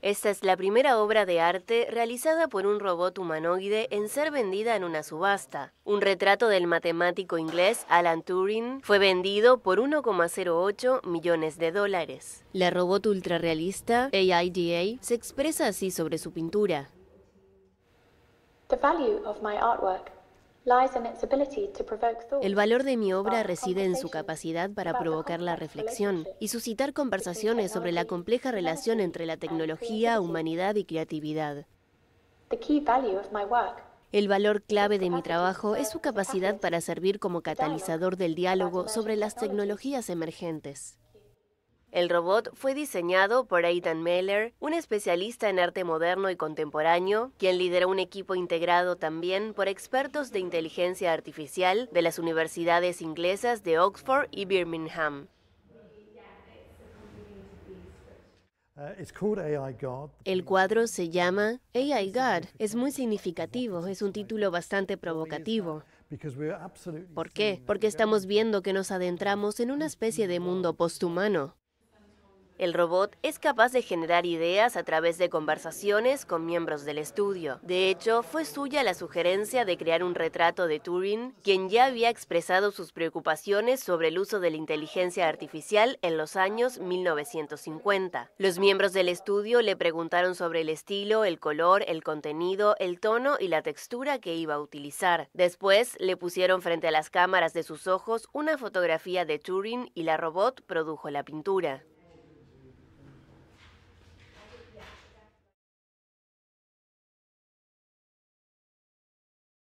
Esta es la primera obra de arte realizada por un robot humanoide en ser vendida en una subasta. Un retrato del matemático inglés Alan Turing fue vendido por 1,08 millones de dólares. La robot ultrarrealista AIDA se expresa así sobre su pintura. The value of my artwork el valor de mi obra reside en su capacidad para provocar la reflexión y suscitar conversaciones sobre la compleja relación entre la tecnología, humanidad y creatividad. El valor clave de mi trabajo es su capacidad para servir como catalizador del diálogo sobre las tecnologías emergentes. El robot fue diseñado por Aidan Meller, un especialista en arte moderno y contemporáneo, quien lideró un equipo integrado también por expertos de inteligencia artificial de las universidades inglesas de Oxford y Birmingham. Uh, El cuadro se llama AI God. Es muy significativo, es un título bastante provocativo. ¿Por qué? Porque estamos viendo que nos adentramos en una especie de mundo posthumano. El robot es capaz de generar ideas a través de conversaciones con miembros del estudio. De hecho, fue suya la sugerencia de crear un retrato de Turing, quien ya había expresado sus preocupaciones sobre el uso de la inteligencia artificial en los años 1950. Los miembros del estudio le preguntaron sobre el estilo, el color, el contenido, el tono y la textura que iba a utilizar. Después, le pusieron frente a las cámaras de sus ojos una fotografía de Turing y la robot produjo la pintura.